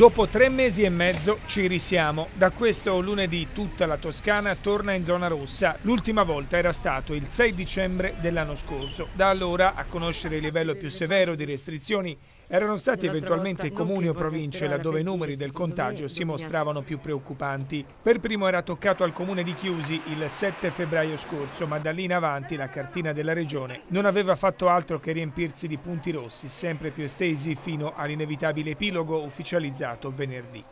Dopo tre mesi e mezzo ci risiamo. Da questo lunedì tutta la Toscana torna in zona rossa. L'ultima volta era stato il 6 dicembre dell'anno scorso. Da allora a conoscere il livello più severo di restrizioni erano stati eventualmente comuni o province laddove i numeri del contagio si mostravano più preoccupanti. Per primo era toccato al comune di Chiusi il 7 febbraio scorso, ma da lì in avanti la cartina della regione non aveva fatto altro che riempirsi di punti rossi, sempre più estesi fino all'inevitabile epilogo ufficializzato pubblicato venerdì.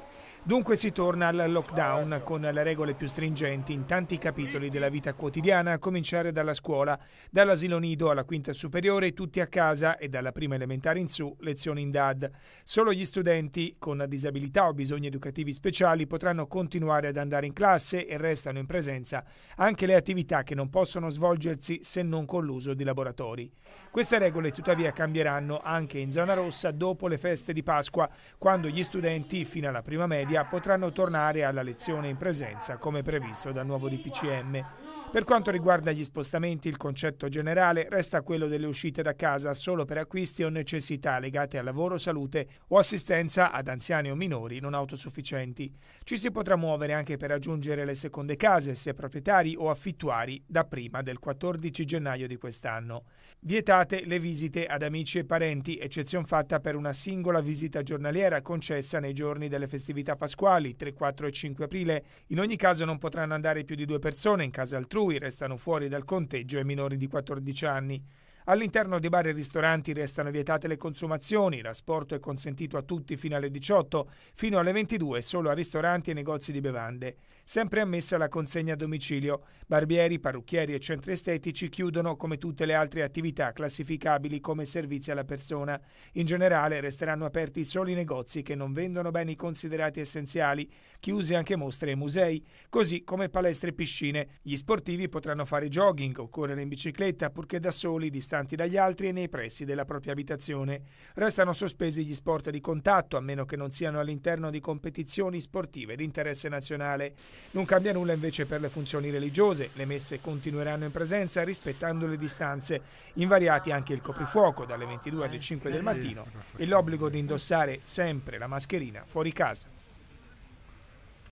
Dunque si torna al lockdown con le regole più stringenti in tanti capitoli della vita quotidiana, a cominciare dalla scuola, dall'asilo nido alla quinta superiore, tutti a casa e dalla prima elementare in su, lezioni in DAD. Solo gli studenti con disabilità o bisogni educativi speciali potranno continuare ad andare in classe e restano in presenza anche le attività che non possono svolgersi se non con l'uso di laboratori. Queste regole tuttavia cambieranno anche in zona rossa dopo le feste di Pasqua, quando gli studenti fino alla prima media media potranno tornare alla lezione in presenza come previsto dal nuovo DPCM. Per quanto riguarda gli spostamenti, il concetto generale resta quello delle uscite da casa solo per acquisti o necessità legate a lavoro, salute o assistenza ad anziani o minori non autosufficienti. Ci si potrà muovere anche per raggiungere le seconde case se proprietari o affittuari da prima del 14 gennaio di quest'anno. Vietate le visite ad amici e parenti, eccezion fatta per una singola visita giornaliera concessa nei giorni delle festività Pasquali, 3, 4 e 5 aprile. In ogni caso non potranno andare più di due persone in casa altrui, restano fuori dal conteggio i minori di 14 anni. All'interno di bar e ristoranti restano vietate le consumazioni, l'asporto è consentito a tutti fino alle 18, fino alle 22 solo a ristoranti e negozi di bevande. Sempre ammessa la consegna a domicilio. Barbieri, parrucchieri e centri estetici chiudono come tutte le altre attività classificabili come servizi alla persona. In generale resteranno aperti solo i negozi che non vendono beni considerati essenziali, chiuse anche mostre e musei, così come palestre e piscine. Gli sportivi potranno fare jogging o correre in bicicletta purché da soli distanti distanti dagli altri e nei pressi della propria abitazione. Restano sospesi gli sport di contatto, a meno che non siano all'interno di competizioni sportive di interesse nazionale. Non cambia nulla invece per le funzioni religiose, le messe continueranno in presenza rispettando le distanze, invariati anche il coprifuoco dalle 22 alle 5 del mattino e l'obbligo di indossare sempre la mascherina fuori casa.